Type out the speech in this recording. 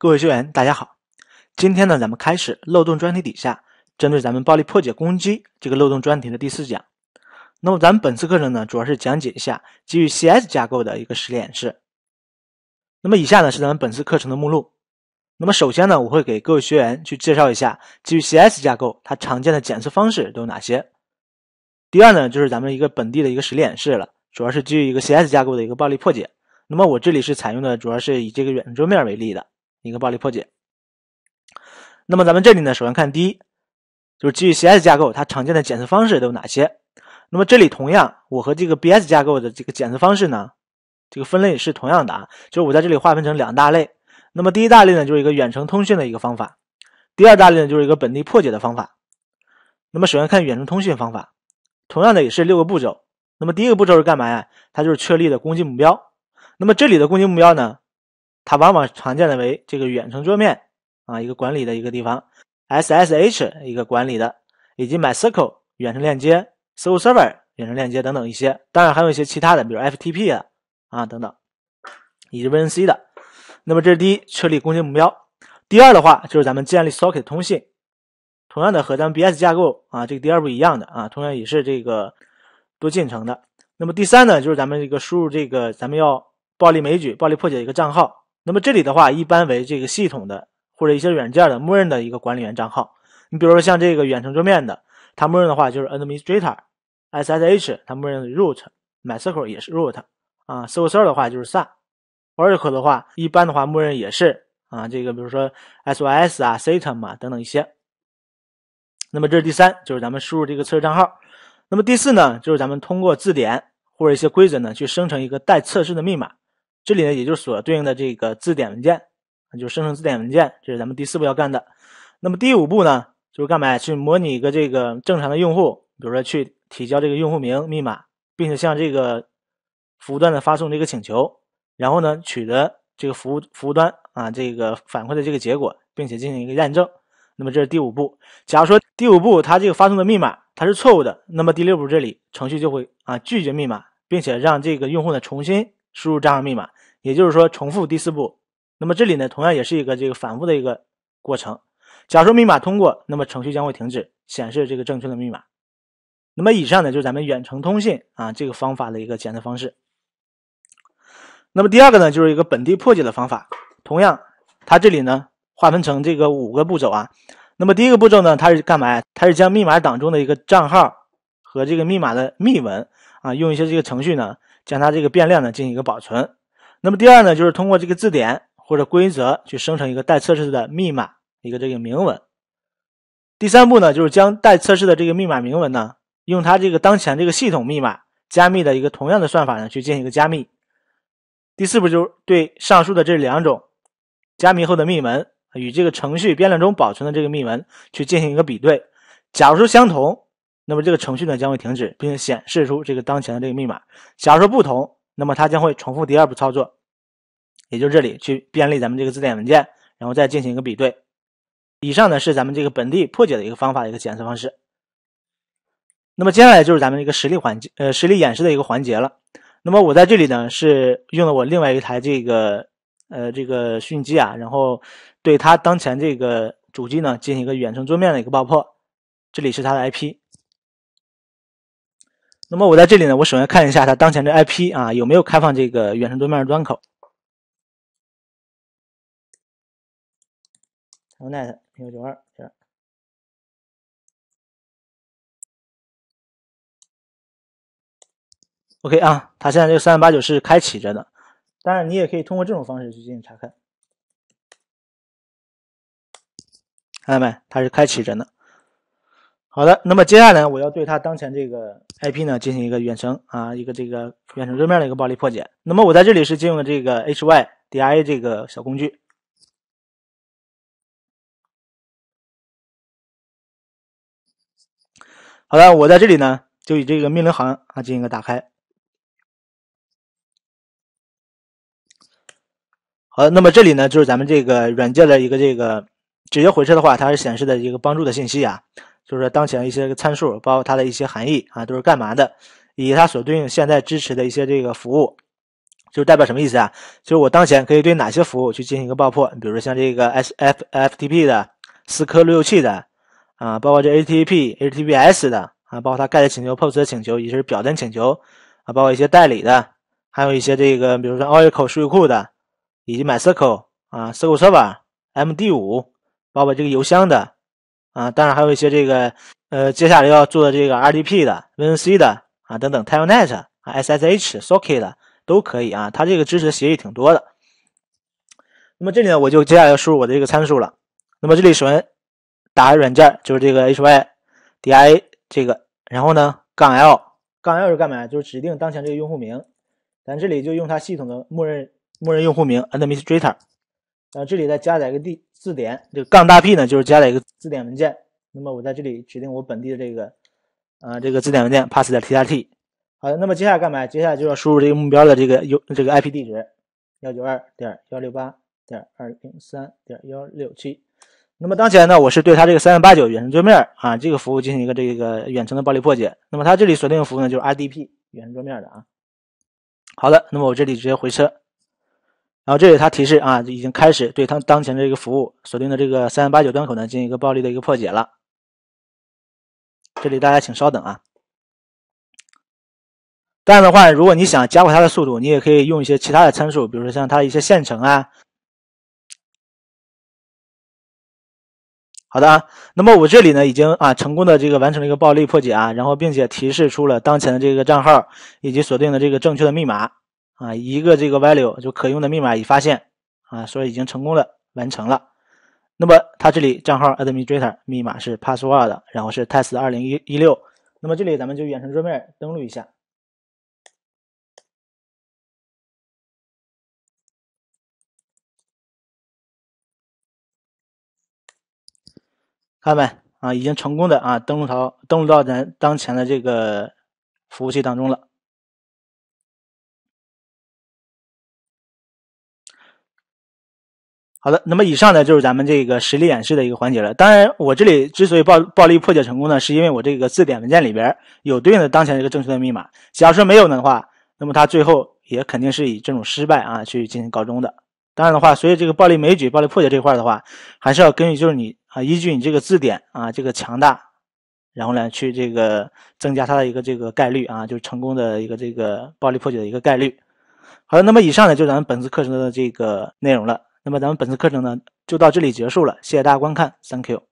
各位学员，大家好。今天呢，咱们开始漏洞专题底下针对咱们暴力破解攻击这个漏洞专题的第四讲。那么咱们本次课程呢，主要是讲解一下基于 CS 架构的一个实例演示。那么以下呢是咱们本次课程的目录。那么首先呢，我会给各位学员去介绍一下基于 CS 架构它常见的检测方式都有哪些。第二呢，就是咱们一个本地的一个实例演示了，主要是基于一个 CS 架构的一个暴力破解。那么我这里是采用的主要是以这个远程桌面为例的。一个暴力破解。那么咱们这里呢，首先看第一，就是基于 C/S 架构，它常见的检测方式都有哪些？那么这里同样，我和这个 B/S 架构的这个检测方式呢，这个分类是同样的啊，就是我在这里划分成两大类。那么第一大类呢，就是一个远程通讯的一个方法；第二大类呢，就是一个本地破解的方法。那么首先看远程通讯方法，同样的也是六个步骤。那么第一个步骤是干嘛呀？它就是确立的攻击目标。那么这里的攻击目标呢？它往往常见的为这个远程桌面啊，一个管理的一个地方，SSH 一个管理的，以及 MyCircle 远程链接 s o l Server 远程链接等等一些，当然还有一些其他的，比如 FTP 啊啊等等，以及 VNC 的。那么这是第一，确立攻击目标；第二的话就是咱们建立 Socket 通信，同样的和咱们 BS 架构啊，这个第二步一样的啊，同样也是这个多进程的。那么第三呢，就是咱们这个输入这个咱们要暴力枚举、暴力破解一个账号。那么这里的话，一般为这个系统的或者一些软件的默认的一个管理员账号。你比如说像这个远程桌面的，它默认的话就是 administrator，SSH 它默认 root，MySQL 也是 root，啊，SqlServer 的话就是 sa，Oracle 的话一般的话默认也是啊，这个比如说 s o s 啊、SYSTEM 啊等等一些。那么这是第三，就是咱们输入这个测试账号。那么第四呢，就是咱们通过字典或者一些规则呢，去生成一个待测试的密码。这里呢，也就是所对应的这个字典文件，就是生成字典文件，这是咱们第四步要干的。那么第五步呢，就是干嘛？去模拟一个这个正常的用户，比如说去提交这个用户名、密码，并且向这个服务端的发送这个请求，然后呢，取得这个服务服务端啊这个反馈的这个结果，并且进行一个验证。那么这是第五步。假如说第五步它这个发送的密码它是错误的，那么第六步这里程序就会啊拒绝密码，并且让这个用户呢重新输入账号密码。也就是说，重复第四步。那么这里呢，同样也是一个这个反复的一个过程。假如密码通过，那么程序将会停止，显示这个正确的密码。那么以上呢，就是咱们远程通信啊这个方法的一个检测方式。那么第二个呢，就是一个本地破解的方法。同样，它这里呢划分成这个五个步骤啊。那么第一个步骤呢，它是干嘛？它是将密码档中的一个账号和这个密码的密文啊，用一些这个程序呢，将它这个变量呢进行一个保存。那么第二呢，就是通过这个字典或者规则去生成一个待测试的密码，一个这个明文。第三步呢，就是将待测试的这个密码明文呢，用它这个当前这个系统密码加密的一个同样的算法呢，去进行一个加密。第四步就是对上述的这两种加密后的密文与这个程序变量中保存的这个密文去进行一个比对。假如说相同，那么这个程序呢将会停止，并显示出这个当前的这个密码。假如说不同。那么它将会重复第二步操作，也就是这里去便利咱们这个字典文件，然后再进行一个比对。以上呢是咱们这个本地破解的一个方法的一个检测方式。那么接下来就是咱们一个实例环节，呃，实例演示的一个环节了。那么我在这里呢是用了我另外一台这个呃这个虚拟机啊，然后对它当前这个主机呢进行一个远程桌面的一个爆破。这里是它的 IP。那么我在这里呢，我首先看一下它当前的 IP 啊有没有开放这个远程桌面的端口。1 9 2 1 6 8 0 o k 啊，它现在这个389是开启着的。当然，你也可以通过这种方式去进行查看，看到没？它是开启着的。好的，那么接下来我要对它当前这个 IP 呢进行一个远程啊一个这个远程桌面的一个暴力破解。那么我在这里是借用这个 HYDIA 这个小工具。好的，我在这里呢就以这个命令行啊进行一个打开。好，那么这里呢就是咱们这个软件的一个这个直接回车的话，它是显示的一个帮助的信息啊。就是说，当前一些参数包括它的一些含义啊，都是干嘛的？以及它所对应现在支持的一些这个服务，就是代表什么意思啊？就是我当前可以对哪些服务去进行一个爆破？比如说像这个 SFTP F 的思科路由器的啊，包括这 A t p h t p s 的啊，包括它 GET 请求、POST 请求以及表单请求啊，包括一些代理的，还有一些这个比如说 Oracle 数据库的，以及 MySQL 啊、SQL Server、MD 五，包括这个邮箱的。啊，当然还有一些这个，呃，接下来要做的这个 RDP 的、v n c 的啊，等等，Telnet、SSH、Socket 的都可以啊。它这个支持协议挺多的。那么这里呢，我就接下来要输入我的这个参数了。那么这里首先打软件就是这个 hydia 这个，然后呢，杠 l 杠 l 是干嘛？就是指定当前这个用户名。咱这里就用它系统的默认默认用户名 administrator。然后这里再加载一个地字典，这个杠大 P 呢就是加载一个字典文件。那么我在这里指定我本地的这个啊这个字典文件 pass.txt 点。好的，那么接下来干嘛？接下来就要输入这个目标的这个有这个 IP 地址，幺九二点幺六八点二零三点幺六七。那么当前呢，我是对它这个三八九远程桌面啊这个服务进行一个这个远程的暴力破解。那么它这里锁定服务呢就是 RDP 远程桌面的啊。好的，那么我这里直接回车。然后这里它提示啊，已经开始对它当前的这个服务锁定的这个三八九端口呢进行一个暴力的一个破解了。这里大家请稍等啊。当然的话，如果你想加快它的速度，你也可以用一些其他的参数，比如说像它一些线程啊。好的，那么我这里呢已经啊成功的这个完成了一个暴力破解啊，然后并且提示出了当前的这个账号以及锁定的这个正确的密码。啊，一个这个 value 就可用的密码已发现，啊，所以已经成功的完成了。那么它这里账号 administrator 密码是 password 的，然后是 test 二零一一六。那么这里咱们就远程桌面登录一下，看到没？啊，已经成功的啊，登录到登录到咱当前的这个服务器当中了。好的，那么以上呢就是咱们这个实例演示的一个环节了。当然，我这里之所以暴暴力破解成功呢，是因为我这个字典文件里边有对应的当前这个正确的密码。假如说没有的话，那么它最后也肯定是以这种失败啊去进行告终的。当然的话，所以这个暴力枚举、暴力破解这块的话，还是要根据就是你啊，依据你这个字典啊这个强大，然后呢去这个增加它的一个这个概率啊，就是成功的一个这个暴力破解的一个概率。好的，那么以上呢就咱们本次课程的这个内容了。那么咱们本次课程呢，就到这里结束了。谢谢大家观看，Thank you。